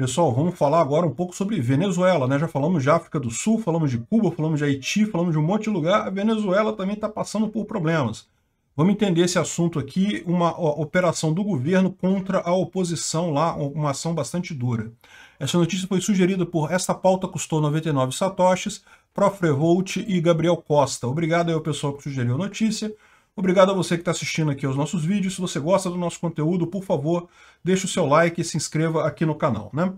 Pessoal, vamos falar agora um pouco sobre Venezuela, né? Já falamos de África do Sul, falamos de Cuba, falamos de Haiti, falamos de um monte de lugar. A Venezuela também está passando por problemas. Vamos entender esse assunto aqui, uma operação do governo contra a oposição lá, uma ação bastante dura. Essa notícia foi sugerida por Esta Pauta Custou 99 Satoshis, Prof. Revolt e Gabriel Costa. Obrigado aí ao pessoal que sugeriu a notícia. Obrigado a você que está assistindo aqui aos nossos vídeos. Se você gosta do nosso conteúdo, por favor, deixe o seu like e se inscreva aqui no canal. Né?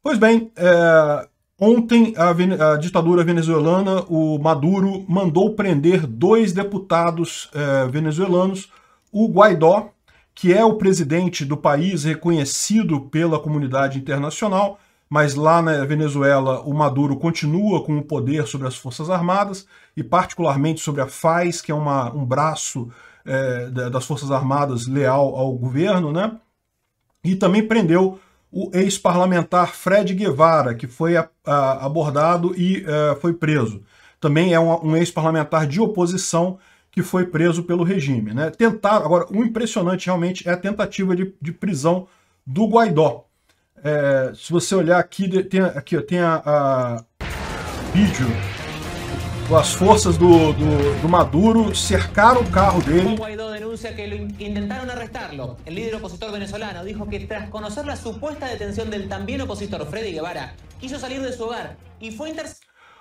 Pois bem, é... ontem a, a, ditadura venezuelana, o Maduro, mandou prender dois deputados é, venezuelanos, o Guaidó, que é o presidente do país reconhecido pela comunidade internacional, mas lá na Venezuela o Maduro continua com o poder sobre as Forças Armadas e particularmente sobre a FAES, que é uma, um braço é, das Forças Armadas leal ao governo, né? E também prendeu o ex-parlamentar Fred Guevara, que foi a, a, abordado e a, é, foi preso. Também é um, um ex-parlamentar de oposição que foi preso pelo regime. Né? Tentaram, agora, o impressionante realmente é a tentativa de, de prisão do Guaidó, é, se você olhar aqui, tem, aqui ó, tem a, a vídeo as forças do, do, do, Maduro cercaram o carro dele. Guaidó denuncia que intentaram arrestá-lo. O líder opositor venezolano disse que tras conhecer a suposta detenção del também opositor Freddy Guevara, quis sair de seu hogar e foi inter...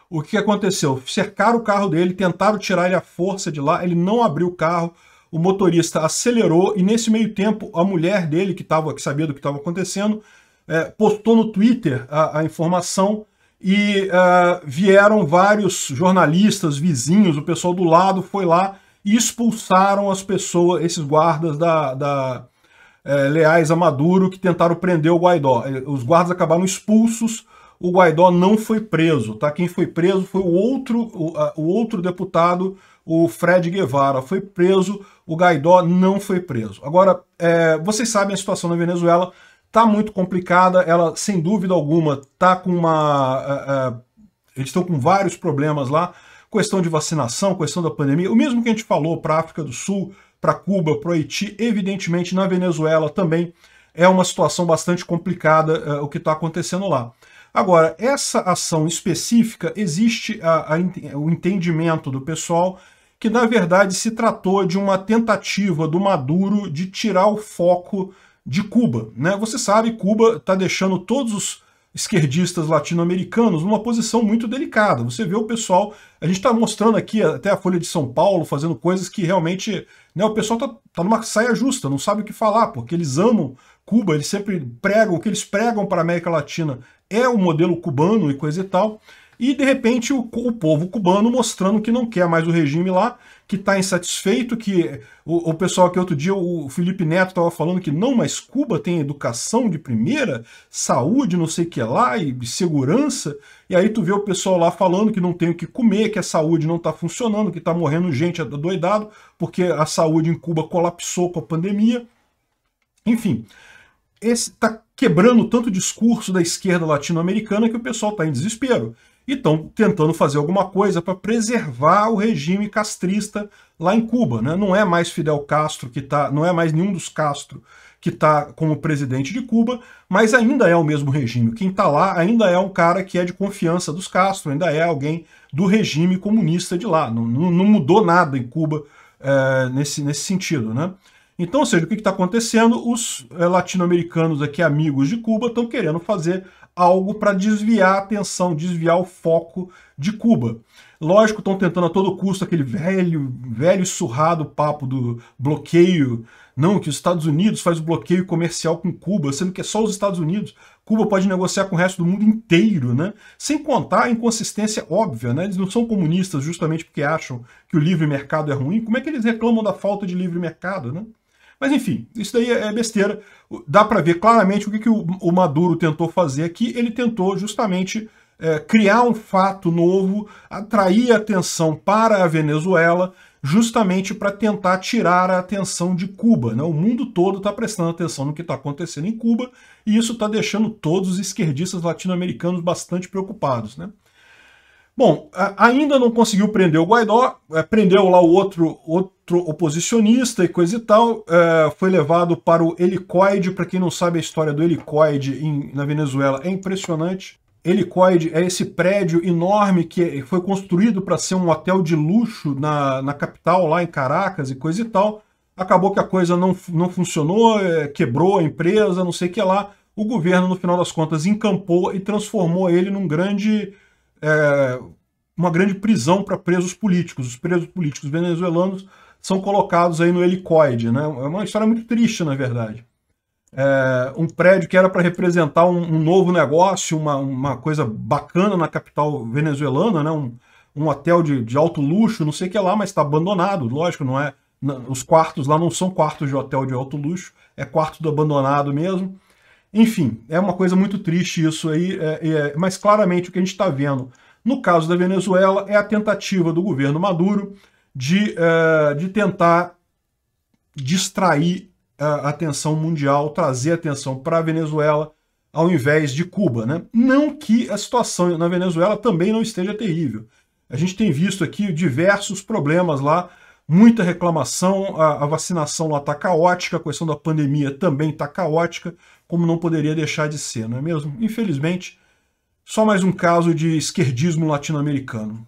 O que aconteceu? Cercaram o carro dele, tentaram tirar ele à força de lá, ele não abriu o carro, o motorista acelerou e nesse meio tempo a mulher dele que, tava, que sabia do que estava acontecendo é, postou no Twitter a, a informação e uh, vieram vários jornalistas, vizinhos, o pessoal do lado foi lá e expulsaram as pessoas, esses guardas da, da é, leais a Maduro que tentaram prender o Guaidó. É, os guardas acabaram expulsos, o Guaidó não foi preso, tá? Quem foi preso foi o outro, o, o outro deputado, o Fred Guevara, foi preso, o Guaidó não foi preso. Agora, é, vocês sabem a situação na Venezuela, Tá muito complicada, ela, sem dúvida alguma, tá com uma... É, é, eles estão com vários problemas lá, questão de vacinação, questão da pandemia, o mesmo que a gente falou para a África do Sul, para Cuba, para o Haiti, evidentemente na Venezuela também é uma situação bastante complicada é, o que está acontecendo lá. Agora, essa ação específica, existe a, a, o entendimento do pessoal que, na verdade, se tratou de uma tentativa do Maduro de tirar o foco de Cuba. Né? Você sabe, Cuba está deixando todos os esquerdistas latino-americanos numa posição muito delicada. Você vê o pessoal, a gente está mostrando aqui até a Folha de São Paulo fazendo coisas que realmente né, o pessoal está tá numa saia justa, não sabe o que falar, porque eles amam Cuba, eles sempre pregam, o que eles pregam para a América Latina é o modelo cubano e coisa e tal. E, de repente, o, o povo cubano mostrando que não quer mais o regime lá, que está insatisfeito, que o, o, pessoal que outro dia o Felipe Neto estava falando que não, mas Cuba tem educação de primeira, saúde, não sei o que lá, e segurança, e aí tu vê o pessoal lá falando que não tem o que comer, que a saúde não está funcionando, que está morrendo gente doidado, porque a saúde em Cuba colapsou com a pandemia. Enfim, está tá quebrando tanto discurso da esquerda latino-americana que o pessoal está em desespero e estão tentando fazer alguma coisa para preservar o regime castrista lá em Cuba. Né? Não é mais Fidel Castro que está, não é mais nenhum dos Castro que está como presidente de Cuba, mas ainda é o mesmo regime. Quem está lá ainda é um cara que é de confiança dos Castro, ainda é alguém do regime comunista de lá. Não, não, não mudou nada em Cuba é, nesse, nesse sentido. Né? Então, ou seja, o que está acontecendo? Os é, latino-americanos aqui, amigos de Cuba, estão querendo fazer algo para desviar a atenção, desviar o foco de Cuba. Lógico, estão tentando a todo custo aquele velho, velho surrado papo do bloqueio. Não, que os Estados Unidos faz o bloqueio comercial com Cuba, sendo que é só os Estados Unidos. Cuba pode negociar com o resto do mundo inteiro, né? Sem contar a inconsistência óbvia, né? Eles não são comunistas justamente porque acham que o livre mercado é ruim. Como é que eles reclamam da falta de livre mercado, né? Mas enfim, isso daí é, é besteira. Dá para ver claramente o que, que o, o, Maduro tentou fazer aqui. Ele tentou justamente é, criar um fato novo, atrair atenção para a Venezuela, justamente para tentar tirar a atenção de Cuba. Né? O mundo todo está prestando atenção no que está acontecendo em Cuba e isso está deixando todos os esquerdistas latino-americanos bastante preocupados. Né? Bom, ainda não conseguiu prender o Guaidó, é, prendeu lá o outro, outro oposicionista e coisa e tal, é, foi levado para o helicoide. Para quem não sabe a história do helicoide em, na Venezuela, é impressionante. Helicoide é esse prédio enorme que é, foi construído para ser um hotel de luxo na, na capital, lá em Caracas e coisa e tal. Acabou que a coisa não, não funcionou, é, quebrou a empresa, não sei o que lá. O governo, no final das contas, encampou e transformou ele num grande. É, uma grande prisão para presos políticos. Os presos políticos venezuelanos são colocados aí no helicoide. Né? É uma história muito triste, na verdade. É, um prédio que era para representar um, um, novo negócio, uma, uma coisa bacana na capital venezuelana, né? um, um hotel de, de alto luxo, não sei o que lá, mas está abandonado, lógico, não é. Os quartos lá não são quartos de hotel de alto luxo, é quarto do abandonado mesmo. Enfim, é uma coisa muito triste isso aí, é, é, mas claramente o que a gente está vendo no caso da Venezuela é a tentativa do governo Maduro de, uh, de tentar distrair a atenção mundial, trazer atenção para a Venezuela ao invés de Cuba. Né? Não que a situação na Venezuela também não esteja terrível. A gente tem visto aqui diversos problemas lá, muita reclamação, a, a vacinação lá está caótica, a questão da pandemia também está caótica, como não poderia deixar de ser, não é mesmo? Infelizmente, só mais um caso de esquerdismo latino-americano.